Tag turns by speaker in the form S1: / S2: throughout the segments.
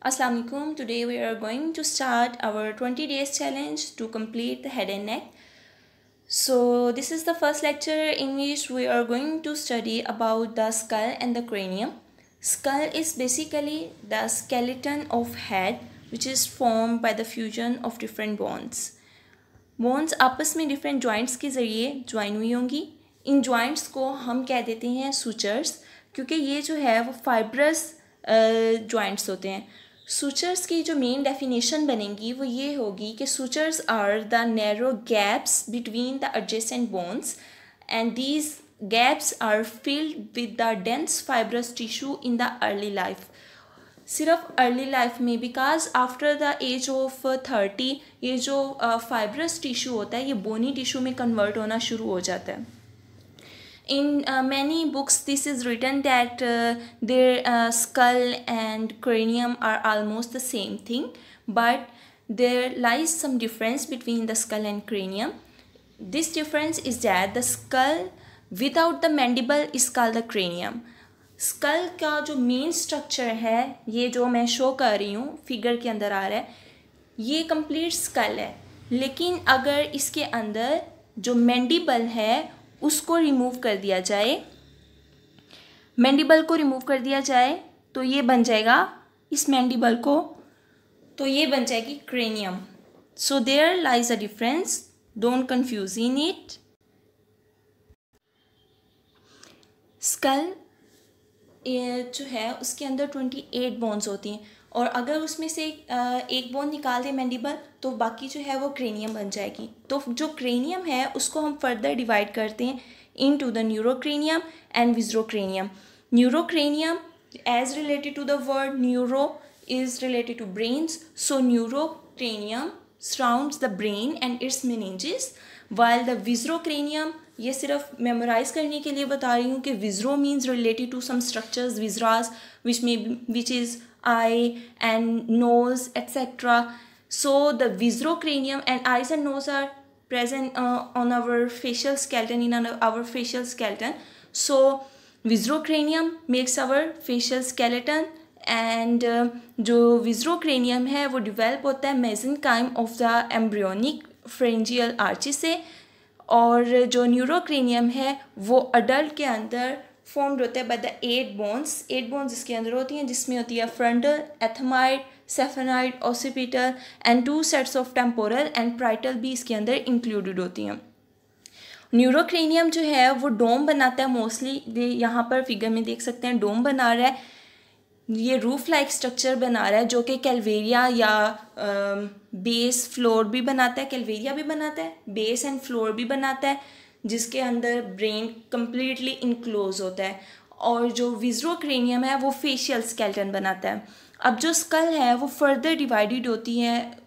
S1: Assalamu alaikum. Today we are going to start our 20 days challenge to complete the head and neck. So this is the first lecture in which we are going to study about the skull and the cranium. Skull is basically the skeleton of head which is formed by the fusion of different bones. Bones आपस में different joints के ज़रिए join हुई होंगी इन joints को हम कह देते हैं सूचर्स क्योंकि ये जो है वो फाइब्रस जॉइंट्स होते हैं सूचर्स की जो मेन डेफिनेशन बनेगी वो ये होगी कि sutures are the narrow gaps between the adjacent bones and these gaps are filled with the dense fibrous tissue in the early life सिर्फ अर्ली लाइफ में because after the age of thirty ये जो fibrous tissue होता है ये बोनी tissue में convert होना शुरू हो जाता है in uh, many books this is written that uh, their uh, skull and cranium are almost the same thing but there lies some difference between the skull and cranium this difference is that the skull without the mandible is called the cranium skull ka jo main structure hai ye jo main show kar rahi hu figure ke andar aa raha hai ye complete skull hai lekin agar iske andar जो mandible है उसको remove कर दिया जाए mandible को remove कर दिया जाए तो ये बन जाएगा इस मैंडिबल को तो ये बन जाएगी cranium so there lies a difference don't confuse in it skull जो है उसके अंदर ट्वेंटी एट बोन्स होती हैं और अगर उसमें से एक बोन निकाल दें मैंडिबल तो बाकी जो है वो क्रेनियम बन जाएगी तो जो क्रेनियम है उसको हम फर्दर डिवाइड करते हैं into the neurocranium and viscerocranium neurocranium as related to the word neuro is related to brains so neurocranium surround the brain and its meninges while the viscerocranium ये सिर्फ memorise करने के लिए बता रही हूँ कि viscero means related to some structures viscera which may which is eye and nose etc so the viscrocranium and eyes and nose are present uh, on our facial skeleton in our our facial skeleton so viscerocranium makes our facial skeleton and जो viscerocranium है वो develop होता है mesenchyme of the embryonic pharyngeal arches से और जो neurocranium है वो अडल्ट के अंदर फॉर्म्ड होता है by the eight bones eight bones इसके अंदर होती हैं जिसमें होती है frontal ethmoid sphenoid occipital and two sets of temporal and parietal भी इसके अंदर इंक्लूडेड होती हैं न्यूरोक्रेनियम जो है वो डोम बनाता है मोस्टली यहाँ पर फिगर में देख सकते हैं डोम बना रहा है ये रूफ लाइक स्ट्रक्चर बना रहा है जो कि कैलवेरिया या बेस फ्लोर भी बनाता है कैलवेरिया भी बनाता है बेस एंड फ्लोर भी बनाता है जिसके अंदर ब्रेन कम्प्लीटली इनक्लोज होता है और जो क्रेनियम है वो फेशियल स्केल्टन बनाता है अब जो स्कल है वो फर्दर डिवाइडेड होती है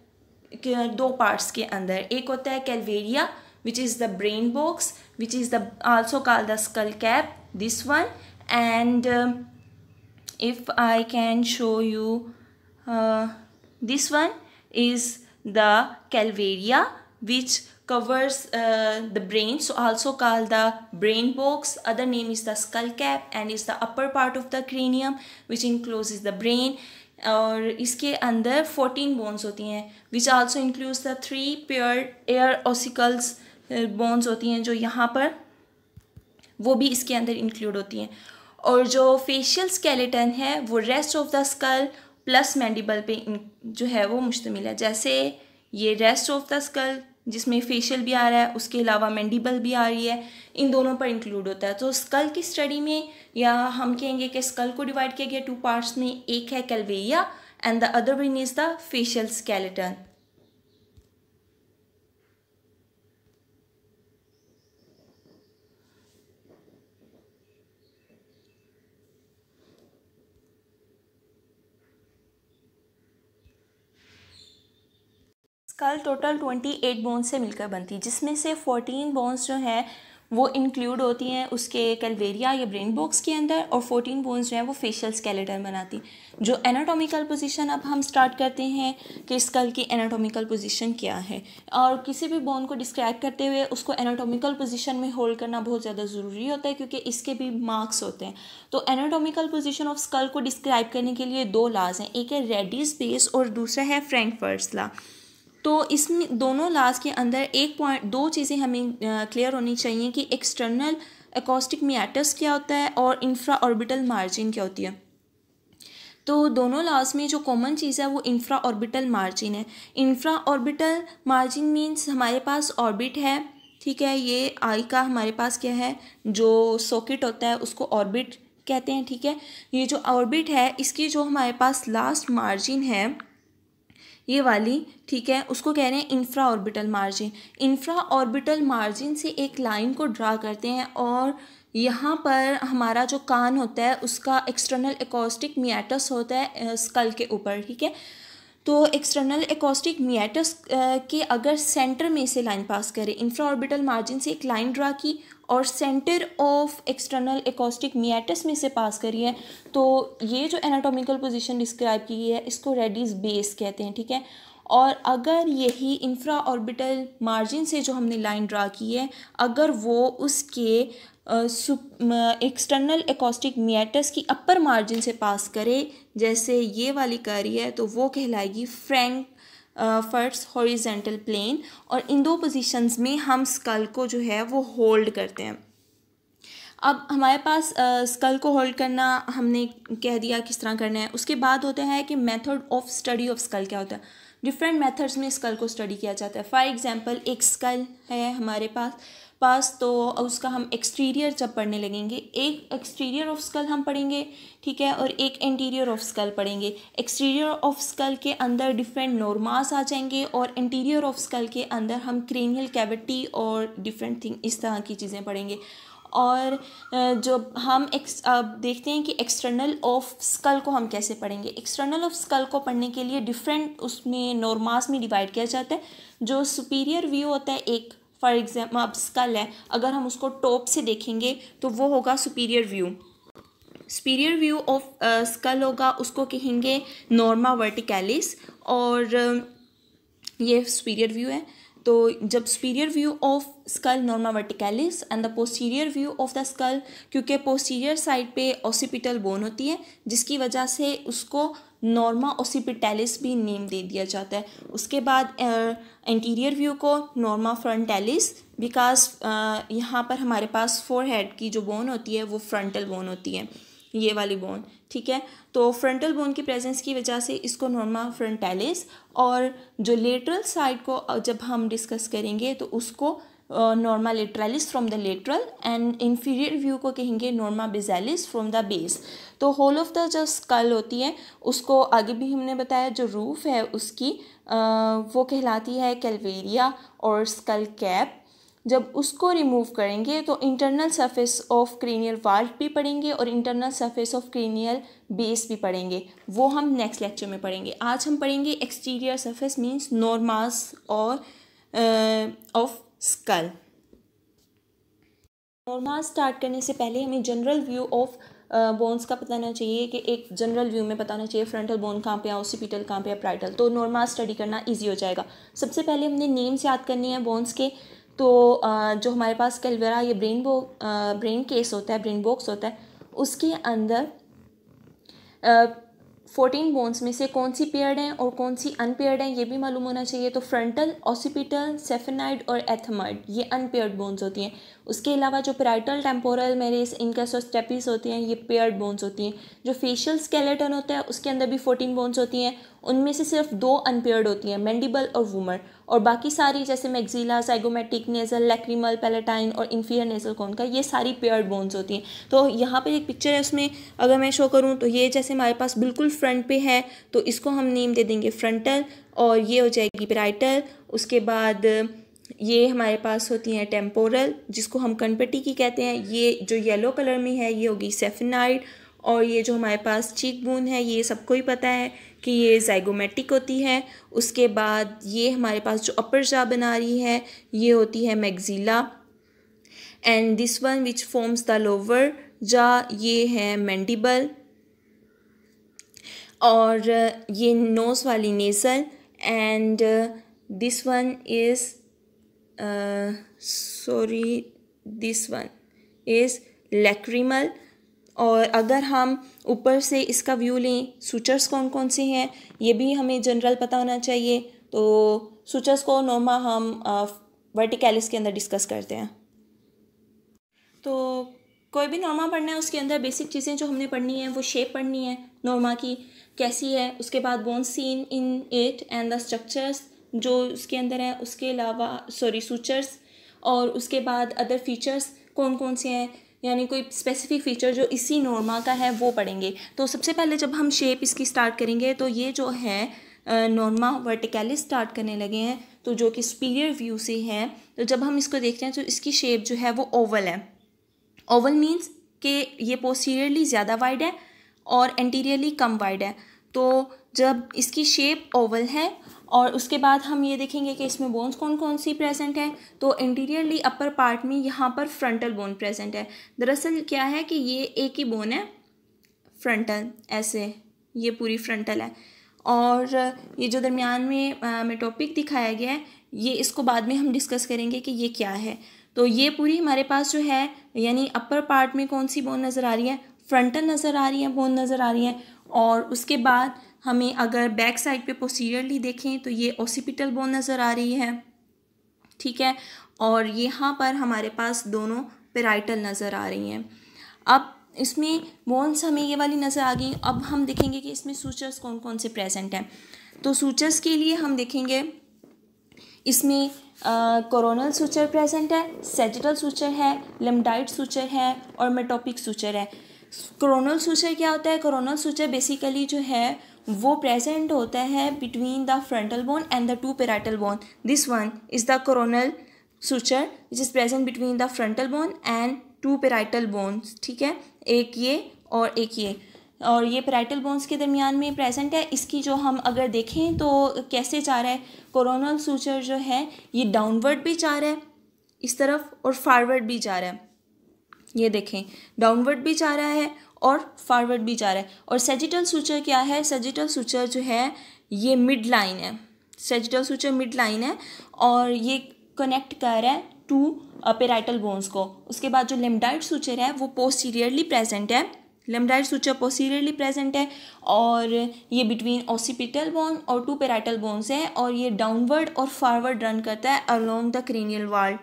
S1: दो पार्ट्स के अंदर एक होता है calvaria which is the brain box which is the also call the skull cap this one and if I can show you this one is the calvaria which covers uh, the brain so also called the brain box other name is the skull cap and is the upper part of the cranium which encloses the brain और इसके अंदर fourteen bones होती हैं which also includes the three pair ear ossicles bones होती हैं जो यहाँ पर वो भी इसके अंदर इंक्लूड होती हैं और जो फेशियल स्केलेटन है वो rest of the skull plus mandible पे जो है वो मुश्तमिल है जैसे ये रेस्ट ऑफ द स्कल जिसमें फेशियल भी आ रहा है उसके अलावा मैंडिबल भी आ रही है इन दोनों पर इंक्लूड होता है तो स्कल की स्टडी में या हम कहेंगे कि स्कल को डिवाइड किया गया टू पार्ट्स में एक है calvaria and the other one is the facial skeleton skull total twenty eight bones से मिलकर बनती है जिसमें से फोर्टीन बोन्स जो हैं वो इंक्लूड होती हैं उसके कैलवेरिया या ब्रेन बॉक्स के अंदर और फोर्टीन बोन्स जो हैं वो फेशियल स्केलेटन बनाती जो एनाटॉमिकल पोजीशन अब हम स्टार्ट करते हैं कि स्कल की एनाटॉमिकल पोजीशन क्या है और किसी भी बोन को डिस्क्राइब करते हुए उसको एनाटॉमिकल पोजीशन में होल्ड करना बहुत ज़्यादा ज़रूरी होता है क्योंकि इसके भी मार्क्स होते हैं तो एनाटॉमिकल पोजिशन ऑफ स्कल को डिस्क्राइब करने के लिए दो लाज हैं एक है रेडिस बेस और दूसरा है फ्रेंक ला तो इसमें दोनों लाज के अंदर एक पॉइंट दो चीज़ें हमें क्लियर होनी चाहिए कि एक्सटर्नल एकॉस्टिक मियाटस क्या होता है और इंफ्रा ऑर्बिटल मार्जिन क्या होती है तो दोनों लाज में जो कॉमन चीज़ है वो इंफ्रा ऑर्बिटल मार्जिन है इंफ्रा ऑर्बिटल मार्जिन मीन्स हमारे पास ऑर्बिट है ठीक है ये आई का हमारे पास क्या है जो सॉकेट होता है उसको ऑर्बिट कहते हैं ठीक है ये जो ऑर्बिट है इसकी जो हमारे पास लास्ट मार्जिन है ये वाली ठीक है उसको कह रहे हैं infra orbital margin infra orbital margin से एक लाइन को ड्रा करते हैं और यहाँ पर हमारा जो कान होता है उसका एक्सटर्नल एकोस्टिक मियाटस होता है स्कल के ऊपर ठीक है तो एक्सटर्नल एकॉस्टिक मियाटस के अगर सेंटर में से लाइन पास करें इंफ्रा ऑर्बिटल मार्जिन से एक लाइन ड्रा की और centre of external acoustic meatus में से पास करिए तो ये जो एनाटॉमिकल पोजीशन डिस्क्राइब की है इसको रेडीज बेस कहते हैं ठीक है और अगर यही इंफ्रा ऑर्बिटल मार्जिन से जो हमने लाइन ड्रा की है अगर वो उसके एक्सटर्नल एकॉस्टिक मियाटस की अपर मार्जिन से पास करे जैसे ये वाली कारी है तो वो कहलाएगी फ्रैंक फर्स्ट हॉरिजेंटल प्लेन और इन दो पोजीशंस में हम स्कल को जो है वो होल्ड करते हैं अब हमारे पास स्कल को होल्ड करना हमने कह दिया किस तरह करना है उसके बाद होता है कि method of study of skull क्या होता है डिफरेंट मेथड्स में स्कल को स्टडी किया जाता है फॉर एग्जांपल एक स्कल है हमारे पास पास तो उसका हम एक्सटीरियर जब पढ़ने लगेंगे एक एक्सटीरियर ऑफ स्कल हम पढ़ेंगे ठीक है और एक इंटीरियर ऑफ स्कल पढ़ेंगे एक्सटीरियर ऑफ स्कल के अंदर डिफरेंट नॉर्मास आ जाएंगे और इंटीरियर ऑफ स्कल के अंदर हम क्रेनियल कैविटी और डिफरेंट थिंग इस तरह की चीज़ें पढ़ेंगे और जो हम एक्स अब देखते हैं कि एक्सटर्नल ऑफ स्कल को हम कैसे पढ़ेंगे एक्सटर्नल ऑफ स्कल को पढ़ने के लिए डिफरेंट उसमें नॉर्मास में डिवाइड किया जाता है जो सुपीरियर व्यू होता है एक फॉर एग्जाम्पल अब स्कल है अगर हम उसको टॉप से देखेंगे तो वो होगा superior view superior view of skull होगा उसको कहेंगे नॉर्मा वर्टिकैलिस और uh, ये सुपीरियर व्यू है तो जब superior view of skull norma verticalis and the posterior view of the skull क्योंकि पोस्टीरियर साइड पे ऑसिपिटल बोन होती है जिसकी वजह से उसको नॉर्मा ओसिपिटैलिस भी नेम दे दिया जाता है उसके बाद इंटीरियर व्यू को नॉर्मा फ्रंटेलिस बिकॉज यहाँ पर हमारे पास फोर हेड की जो बोन होती है वो फ्रंटल बोन होती है ये वाली बोन ठीक है तो फ्रंटल बोन की प्रेजेंस की वजह से इसको नॉर्मा फ्रंटेलिस और जो लेटरल साइड को जब हम डिस्कस करेंगे तो उसको norma lateralis from the lateral and inferior view को कहेंगे norma basalis from the base तो होल ऑफ द जो स्कल होती है उसको आगे भी हमने बताया जो रूफ है उसकी आ, वो कहलाती है कैलवेरिया और स्कल कैप जब उसको रिमूव करेंगे तो internal surface of cranial vault भी पढ़ेंगे और internal surface of cranial base भी पढ़ेंगे वो हम नेक्स्ट लेक्चर में पढ़ेंगे आज हम पढ़ेंगे एक्सटीरियर सरफेस मींस नॉर्मास और ऑफ स्कल नॉर्मा स्टार्ट करने से पहले हमें जनरल व्यू ऑफ बोन्स का पता होना चाहिए कि एक जनरल व्यू में पता होना चाहिए फ्रंटल बोन कहाँ पे ओसीपिटल कहाँ पे प्राइटल तो नॉर्मा स्टडी करना इजी हो जाएगा सबसे पहले हमने नेम्स याद करनी है बोन्स के तो uh, जो हमारे पास कैलवेरा ये ब्रेन बो ब्रेन केस होता है ब्रेन बॉक्स होता है उसके अंदर uh, फोर्टीन बोन्स में से कौन सी पेयर्ड हैं और कौन सी अनपेयर्ड हैं ये भी मालूम होना चाहिए तो फ्रंटल ऑसिपिटल सेफेनाइड और एथमाइड ये अनपेयर्ड बोन्स होती हैं उसके अलावा जो पेराइटल टेम्पोरल मेरेस इनका सो स्टेपिस होती हैं ये पेयर्ड बोन्स होती हैं जो फेशियल स्केलेटन होता है उसके अंदर भी फोर्टीन बोन्स होती हैं उनमें से सिर्फ दो अनपेयर्ड होती हैं मैंडिबल और वूमर और बाकी सारी जैसे maxilla zygomatic nasal lacrimal palatine और इन्फियर नेज़ल कौन का ये सारी पेयर्ड बोन्स होती हैं तो यहाँ पर एक पिक्चर है उसमें अगर मैं शो करूँ तो ये जैसे हमारे पास बिल्कुल फ्रंट पे है तो इसको हम नेम दे देंगे फ्रंटल और ये हो जाएगी ब्राइटल उसके बाद ये हमारे पास होती हैं टेम्पोरल जिसको हम कनपट्टी की कहते हैं ये जो येलो कलर में है ये होगी सेफेनाइड और ये जो हमारे पास चीक बून है ये सबको ही पता है कि ये जैगोमेटिक होती है उसके बाद ये हमारे पास जो अपर जा बना रही है ये होती है maxilla and this one which forms the lower jaw ये है मैंडिबल और ये नोस वाली nasal and this one is sorry this one is lacrimal और अगर हम ऊपर से इसका व्यू लें सूचर्स कौन कौन से हैं ये भी हमें जनरल पता होना चाहिए तो सूचर्स को नोमा हम वर्टिकलिस के अंदर डिस्कस करते हैं तो कोई भी नॉर्मा पढ़ना है उसके अंदर बेसिक चीज़ें जो हमने पढ़नी है वो शेप पढ़नी है नॉर्मा की कैसी है उसके बाद bone seen in eight and the structures जो उसके अंदर है उसके अलावा सॉरी सूचर्स और उसके बाद अदर फीचर्स कौन कौन से हैं यानी कोई स्पेसिफिक फीचर जो इसी नॉर्मा का है वो पढ़ेंगे तो सबसे पहले जब हम शेप इसकी स्टार्ट करेंगे तो ये जो है नॉर्मा वर्टिकली स्टार्ट करने लगे हैं तो जो कि सुपीरियर व्यू से है तो जब हम इसको देखते हैं तो इसकी शेप जो है वो ओवल है ओवल मीन्स के ये पोस्टीरियरली ज़्यादा वाइड है और एंटीरियरली कम वाइड है तो जब इसकी शेप ओवल है और उसके बाद हम ये देखेंगे कि इसमें बोन्स कौन कौन सी प्रेजेंट हैं तो इंटीरियरली अपर पार्ट में यहाँ पर फ्रंटल बोन प्रेजेंट है दरअसल क्या है कि ये एक ही बोन है फ्रंटल ऐसे ये पूरी फ्रंटल है और ये जो दरमियान में मेटोपिक दिखाया गया है ये इसको बाद में हम डिस्कस करेंगे कि ये क्या है तो ये पूरी हमारे पास जो है यानी अपर पार्ट में कौन सी बोन नज़र आ रही है फ्रंटल नज़र आ रही है बोन नज़र आ रही है और उसके बाद हमें अगर बैक साइड पे पोसीरियरली देखें तो ये ओसीपिटल बोन नज़र आ रही है ठीक है और यहाँ पर हमारे पास दोनों पेराइटल नज़र आ रही हैं अब इसमें बोन्स हमें ये वाली नज़र आ गई अब हम देखेंगे कि इसमें सूचर्स कौन कौन से प्रेजेंट हैं तो सूचर्स के लिए हम देखेंगे इसमें कोरोनल सूचर प्रेजेंट है सेजिटल सूचर है लमडाइट सूचर है और मेटोपिक सूचर है कोरोनल सूचर क्या होता है कोरोनल सूचर बेसिकली जो है वो प्रेजेंट होता है between the frontal bone and the two parietal bone this one is the coronal suture which is present between the frontal bone and two parietal bones ठीक है एक ये और एक ये और ये पेराइटल बोन्स के दरमियान में प्रेजेंट है इसकी जो हम अगर देखें तो कैसे जा रहा है कोरोनल सूचर जो है ये डाउनवर्ड भी जा रहा है इस तरफ और फारवर्ड भी जा रहा है ये देखें डाउनवर्ड भी जा रहा है और फॉरवर्ड भी जा रहा है और सेजिटल सूचर क्या है सेजिटल सूचर जो है ये मिड लाइन है सेजिटल सूचर मिड लाइन है और ये कनेक्ट कर रहा है टू पेराइटल बोन्स को उसके बाद जो लेमडाइट सूचर है वो पोस्टीरियरली प्रेजेंट है लेमडाइट सूचर पोस्टीरियरली प्रेजेंट है और ये बिटवीन ऑसिपिटल बोन और टू पेराइटल बोन्स है और ये डाउनवर्ड और फॉरवर्ड रन करता है along the cranial vault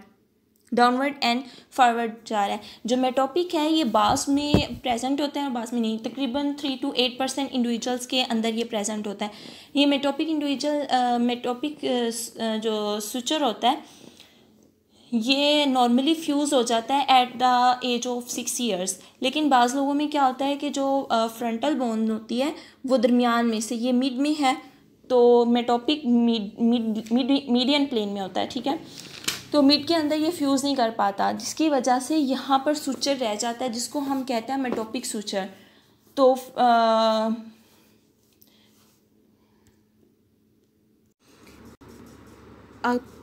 S1: downward and forward जा रहा है जो मेटोपिक है ये बास में प्रेजेंट होते हैं और बास में नहीं तकरीबन three to eight percent individuals के अंदर ये प्रेजेंट होता है ये मेटोपिक इंडिविजुअल मेटोपिक जो सुचर होता है ये नॉर्मली फ्यूज़ हो जाता है at the age of six years लेकिन बाज़ लोगों में क्या होता है कि जो फ्रंटल बोन होती है वो दरमियान में से ये मिड में है तो मेटोपिक मीडियन प्लेन में होता है ठीक है तो मीट के अंदर ये फ्यूज़ नहीं कर पाता जिसकी वजह से यहाँ पर सूचर रह जाता है जिसको हम कहते हैं मेटोपिक सूचर तो आ,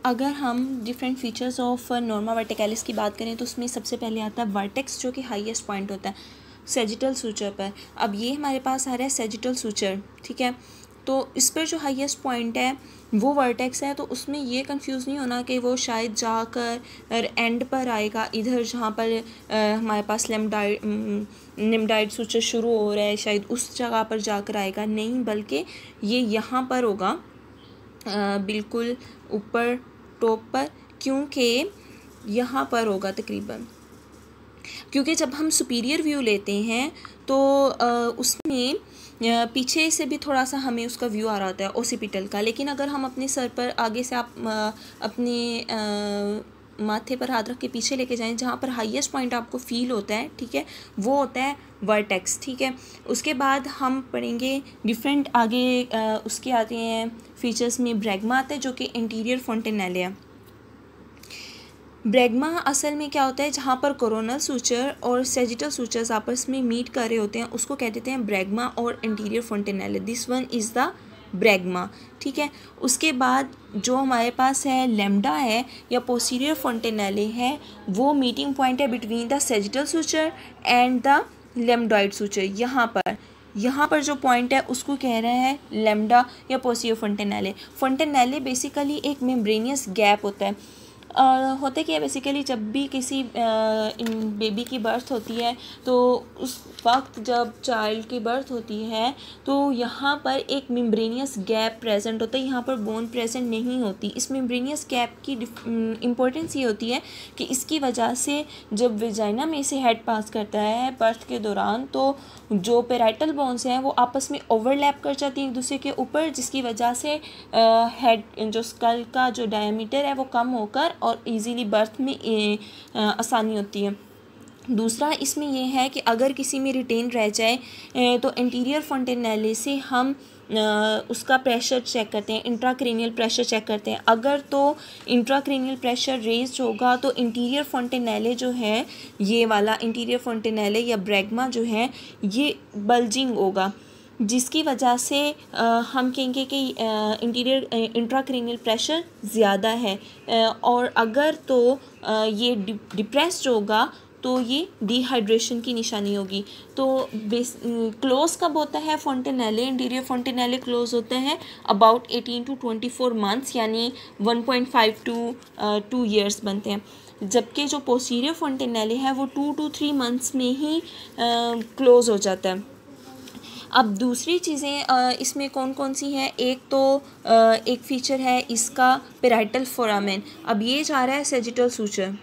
S1: अगर हम different features of norma verticalis की बात करें तो उसमें सबसे पहले आता है वर्टेक्स जो कि हाईएस्ट पॉइंट होता है सेजिटल सूचर पर अब ये हमारे पास आ रहा है सेजिटल सूचर ठीक है तो इस पर जो हाईएस्ट पॉइंट है वो वर्टेक्स है तो उसमें ये कंफ्यूज नहीं होना कि वो शायद जाकर एंड पर आएगा इधर जहाँ पर हमारे पास लेमडाइड निमडाइड सूचर शुरू हो रहा है शायद उस जगह पर जाकर आएगा नहीं बल्कि ये यहाँ पर होगा बिल्कुल ऊपर टॉप पर क्योंकि यहाँ पर होगा तकरीबन क्योंकि जब हम सुपीरियर व्यू लेते हैं तो आ, उसमें पीछे से भी थोड़ा सा हमें उसका व्यू आ रहा होता है ओसिपिटल का लेकिन अगर हम अपने सर पर आगे से आप अपने माथे पर हाथ रख के पीछे लेके जाएं जहाँ पर हाईएस्ट पॉइंट आपको फील होता है ठीक है वो होता है वर्टेक्स ठीक है उसके बाद हम पढ़ेंगे डिफरेंट आगे आ, उसके आते हैं फीचर्स में ब्रैगमा आता है जो कि इंटीरियर फोन्टेनेलिया ब्रेगमा असल में क्या होता है जहाँ पर कोरोनल सूचर और सेजिटल सूचर्स आपस में मीट कर रहे होते हैं उसको कह देते हैं ब्रेगमा और interior fontanelle this one is the bregma ठीक है उसके बाद जो हमारे पास है लेमडा है या पोस्टीरियर फॉन्टेनेले है वो मीटिंग पॉइंट है between the sagittal suture and the lambdoid suture यहाँ पर यहाँ पर जो पॉइंट है उसको कह रहे हैं लेमडा या पोस्टीरियर फॉन्टेनेले फॉन्टेनेले बेसिकली एक मेम्ब्रेनियस गैप होता है होते क्या बेसिकली जब भी किसी बेबी की बर्थ होती है तो उस वक्त जब चाइल्ड की बर्थ होती है तो यहाँ पर एक मेम्ब्रेनियस गैप प्रेजेंट होता है यहाँ पर बोन प्रेजेंट नहीं होती इस मेम्ब्रेनियस गैप की इम्पोर्टेंस ये होती है कि इसकी वजह से जब विजाइना में से हेड पास करता है बर्थ के दौरान तो जो पेराइटल बोन्स हैं वो आपस में ओवरलैप कर जाती हैं एक दूसरे के ऊपर जिसकी वजह से हेड जो स्कल का जो डायमीटर है वो कम होकर और ईजीली बर्थ में आसानी होती है दूसरा इसमें यह है कि अगर किसी में रिटेन रह जाए तो इंटीरियर फंटेनैले से हम उसका प्रेशर चेक करते हैं इंट्राक्रेनियल प्रेशर चेक करते हैं अगर तो इंट्राक्रेनियल प्रेशर रेज होगा तो इंटीरियर फंटेनैले जो है ये वाला इंटीरियर फंटेनैले या ब्रेगमा जो है ये बल्जिंग होगा जिसकी वजह से हम कहेंगे कि इंटीरियर इंट्राक्रेनियल प्रेशर ज़्यादा है और अगर तो ये डिप्रेस होगा तो ये डिहाइड्रेशन की निशानी होगी तो बेस क्लोज कब होता है फोंटेनेले इंटीरियर फोंटेनेले क्लोज होते हैं about eighteen to twenty four months यानी one point five to two years बनते हैं जबकि जो पोस्टीरियर फोंटेनेले है वो टू टू थ्री मंथ्स में ही क्लोज uh, हो जाता है अब दूसरी चीज़ें इसमें कौन कौन सी हैं एक तो एक फ़ीचर है इसका पेराइटल फोरामेन अब ये जा रहा है सेजिटल सूचर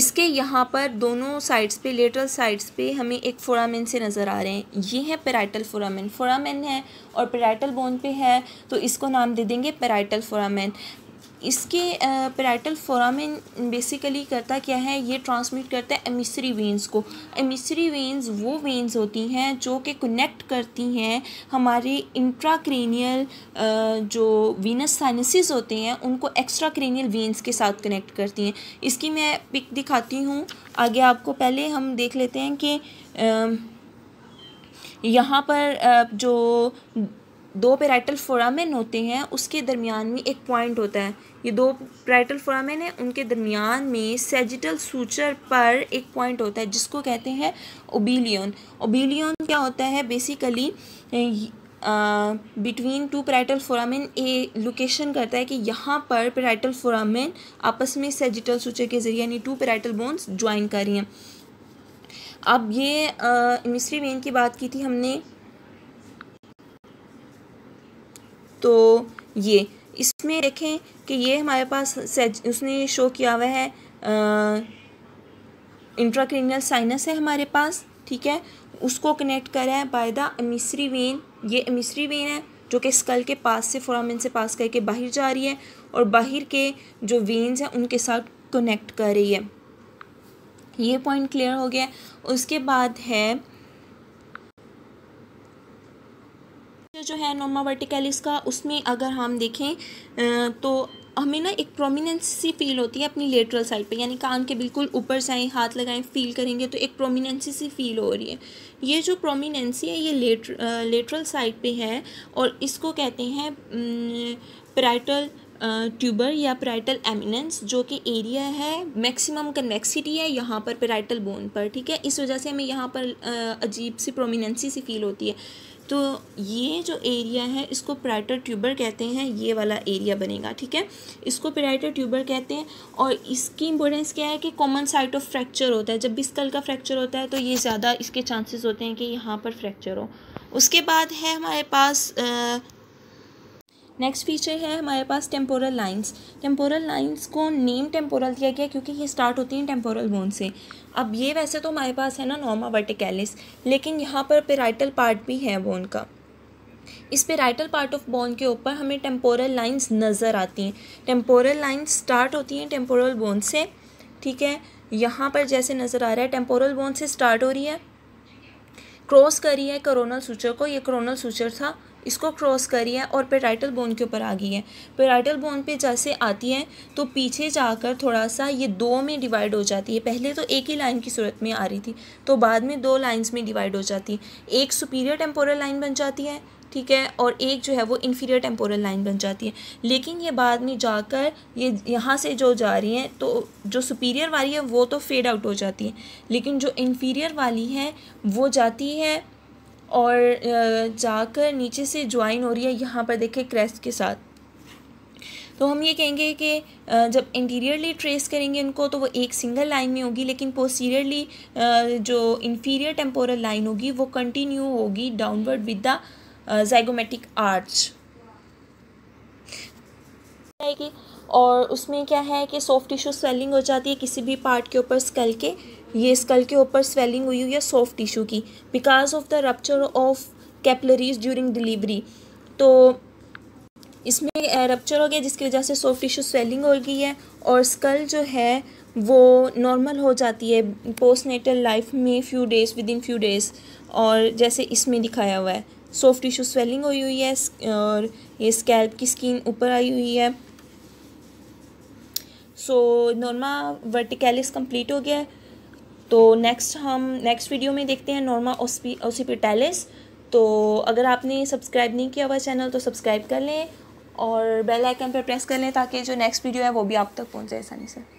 S1: इसके यहाँ पर दोनों साइड्स पे लेटरल साइड्स पे हमें एक फोरामेन से नज़र आ रहे हैं ये है पेराइटल फोरामेन फोरामेन है और पेराइटल बोन पे है तो इसको नाम दे देंगे पेराइटल फोरामेन इसके पेराइटल फोरामिन बेसिकली करता क्या है ये ट्रांसमिट करता है एमिसरी वेंस को एमिसरी वेंस वो वेंस होती हैं जो कि कनेक्ट करती हैं हमारे इंट्राक्रेनियल जो वीनस साइनसिस होते हैं उनको एक्स्ट्रा क्रेनियल वेंस के साथ कनेक्ट करती हैं इसकी मैं पिक दिखाती हूँ आगे आपको पहले हम देख लेते हैं कि यहाँ पर जो दो पेराइटल फोरामेन होते हैं उसके दरमियान में एक पॉइंट होता है ये दो पेराइटल फोरामेन है उनके दरमियान में सेजिटल सूचर पर एक पॉइंट होता है जिसको कहते हैं ओबिलियन ओबिलियन क्या होता है basically between two parietal foramen a location करता है कि यहाँ पर पेराइटल फोरामेन आपस में सेजिटल सूचर के जरिए यानी टू पेराइटल बोन्स ज्वाइन कर रही हैं अब ये मिस्ट्री वेन की बात की थी हमने तो ये इसमें देखें कि ये हमारे पास उसने शो किया हुआ है इंट्राक्रीनल साइनस है हमारे पास ठीक है उसको कनेक्ट करा है बाय द अमिश्री वेन ये अमिश्री वेन है जो कि स्कल के पास से फोरामिन से पास करके बाहर जा रही है और बाहर के जो वेन्स हैं उनके साथ कनेक्ट कर रही है ये पॉइंट क्लियर हो गया उसके बाद है जो है नोमा वर्टिकलिस का उसमें अगर हम देखें तो हमें ना एक प्रोमिनेंस सी फील होती है अपनी लेटरल साइड पे यानी कान के बिल्कुल ऊपर से आए हाथ लगाएं फील करेंगे तो एक प्रोमिनेंसी सी फील हो रही है ये जो प्रोमिनेंसी है ये लेटर लेटरल साइड पे है और इसको कहते हैं पराइटल ट्यूबर या पराइटल एमिनेंस जो कि एरिया है मैक्सिमम कन्वेक्सिटी है यहाँ पर पेराइटल बोन पर ठीक है इस वजह से हमें यहाँ पर अजीब सी प्रोमिनेंसी सी फील होती है तो ये जो एरिया है इसको पेराइटर ट्यूबर कहते हैं ये वाला एरिया बनेगा ठीक है इसको पेराइटर ट्यूबर कहते हैं और इसकी इम्पोर्टेंस क्या है कि कॉमन साइट ऑफ फ्रैक्चर होता है जब भी स्कल का फ्रैक्चर होता है तो ये ज़्यादा इसके चांसेस होते हैं कि यहाँ पर फ्रैक्चर हो उसके बाद है हमारे पास नेक्स्ट फीचर है हमारे पास टेम्पोरल लाइंस टेम्पोरल लाइंस को नेम टेम्पोरल दिया गया क्योंकि ये स्टार्ट होती हैं टेम्पोरल बोन से अब ये वैसे तो हमारे पास है ना नॉर्मा वर्टिकैलिस लेकिन यहाँ पर पेराइटल पार्ट भी है बोन का इस पे राइटल पार्ट ऑफ बोन के ऊपर हमें टेम्पोरल लाइंस नज़र आती हैं टेम्पोरल लाइंस स्टार्ट होती हैं टेम्पोरल बोन से ठीक है यहाँ पर जैसे नज़र आ रहा है टेम्पोरल बोन से स्टार्ट हो रही है क्रॉस करी है करोनल सूचर को ये करोनल सूचर था इसको क्रॉस करी है और पेराइटल बोन के ऊपर आ गई है पेराइटल बोन पे जैसे आती है तो पीछे जाकर थोड़ा सा ये दो में डिवाइड हो जाती है पहले तो एक ही लाइन की सूरत में आ रही थी तो बाद में दो लाइन्स में डिवाइड हो जाती है एक सुपीरियर टेम्पोरल लाइन बन जाती है ठीक है और एक जो है वो इन्फीरियर टेम्पोरल लाइन बन जाती है लेकिन ये बाद में जाकर ये यहाँ से जो जा रही हैं तो जो सुपीरियर वाली है वो तो फेड आउट हो जाती है लेकिन जो इन्फीरियर वाली है वो जाती है और जाकर नीचे से ज्वाइन हो रही है यहाँ पर देखें क्रेस्ट के साथ तो हम ये कहेंगे कि जब इंटीरियरली ट्रेस करेंगे इनको तो वो एक सिंगल लाइन में होगी लेकिन पोस्टीरियरली जो इन्फीरियर टेम्पोरल लाइन होगी वो कंटिन्यू होगी downward with the zygomatic arch और उसमें क्या है कि सॉफ्ट टिश्यू स्वेलिंग हो जाती है किसी भी पार्ट के ऊपर स्कल के ये स्कल के ऊपर स्वेलिंग हुई हुई है सॉफ्ट टिश्यू की because of the rupture of capillaries during delivery तो इसमें रपच्चर हो गया जिसकी वजह से सॉफ्ट टिश्यू स्वेलिंग हो गई है और स्कल जो है वो नॉर्मल हो जाती है पोस्टनेटल लाइफ में few days within few days और जैसे इसमें दिखाया हुआ है सॉफ्ट टिश्यू स्वेलिंग हुई हुई है और ये स्कैल्प की स्किन ऊपर आई हुई है सो नॉर्मा वर्टिकलिस कंप्लीट हो गया है तो नेक्स्ट हम नेक्स्ट वीडियो में देखते हैं नॉर्मा ओसीपिटेलिस तो अगर आपने सब्सक्राइब नहीं किया हुआ चैनल तो सब्सक्राइब कर लें और बेल आइकन पर प्रेस कर लें ताकि जो नेक्स्ट वीडियो है वो भी आप तक पहुंच जाए आसानी से